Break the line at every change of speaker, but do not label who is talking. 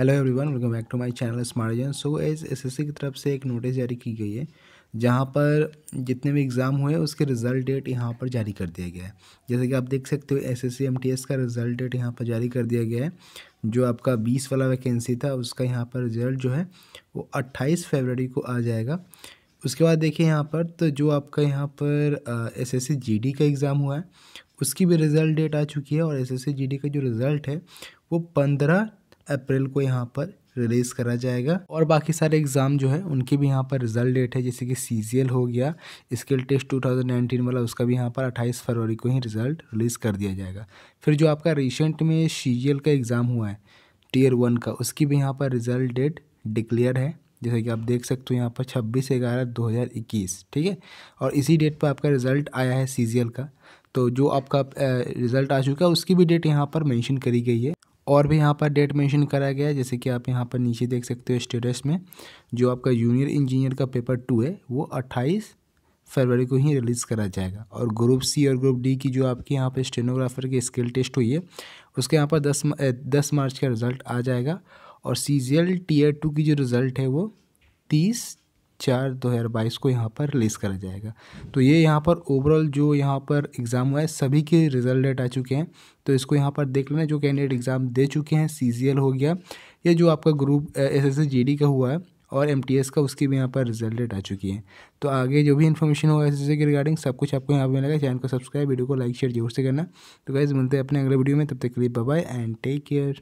hello everyone welcome back to my channel Smartjan so as SSC की तरफ से एक नोटिस जारी की गई है जहां पर जितने भी एग्ज़ाम हुए उसके रिज़ल्ट डेट यहां पर जारी कर दिया गया है जैसे कि आप देख सकते हो एसएससी एमटीएस का रिज़ल्ट डेट यहां पर जारी कर दिया गया है जो आपका बीस वाला वैकेंसी था उसका यहाँ पर रिज़ल्ट जो है वो अट्ठाईस फेबररी को आ जाएगा उसके बाद देखिए यहाँ पर तो जो आपका यहाँ पर एस एस का एग्ज़ाम हुआ है उसकी भी रिज़ल्ट डेट आ चुकी है और एस एस का जो रिज़ल्ट है वो पंद्रह अप्रैल को यहाँ पर रिलीज़ करा जाएगा और बाकी सारे एग्ज़ाम जो है उनके भी यहाँ पर रिजल्ट डेट है जैसे कि सी हो गया स्किल टेस्ट 2019 वाला उसका भी यहाँ पर 28 फरवरी को ही रिज़ल्ट रिलीज़ कर दिया जाएगा फिर जो आपका रिसेंट में सी का एग्ज़ाम हुआ है टीयर वन का उसकी भी यहाँ पर रिज़ल्ट डेट डिक्लेयर है जैसे कि आप देख सकते हो यहाँ पर छब्बीस ग्यारह दो हज़ार इक्कीस ठीक है और इसी डेट पर आपका रिज़ल्ट आया है सी का तो जो आपका रिज़ल्ट आ चुका है उसकी भी डेट यहाँ पर मेंशन करी गई है और भी यहाँ पर डेट मेंशन कराया गया है जैसे कि आप यहाँ पर नीचे देख सकते हो स्टेटस में जो आपका जूनियर इंजीनियर का पेपर टू है वो अट्ठाईस फरवरी को ही रिलीज़ करा जाएगा और ग्रुप सी और ग्रुप डी की जो आपके यहाँ पर स्टेनोग्राफर की स्किल टेस्ट हुई है उसके यहाँ पर दस दस मार्च का रिज़ल्ट आ जाएगा और C G L tier two की जो रिज़ल्ट है वो तीस चार दो हज़ार बाईस को यहाँ पर रिलीज़ करा जाएगा तो ये यहाँ पर ओवरऑल जो यहाँ पर एग्ज़ाम हुआ है सभी के रिजल्ट डेट आ चुके हैं तो इसको यहाँ पर देख लेना जो कैंडिडेट एग्ज़ाम दे चुके हैं सी हो गया या जो आपका ग्रुप एस एस का हुआ है और एम का उसकी भी यहाँ पर रिजल्ट डेट आ चुकी है तो आगे जो भी इन्फॉर्मेशन होगा एस के रिगार्डिंग सब कुछ आपको यहाँ पर मिलेगा चैनल को सब्सक्राइब वीडियो को लाइक शेयर जरूर से करना तो गाइज मिलते हैं अपने अगले वीडियो में तब तक के लिए बाय एंड टेक केयर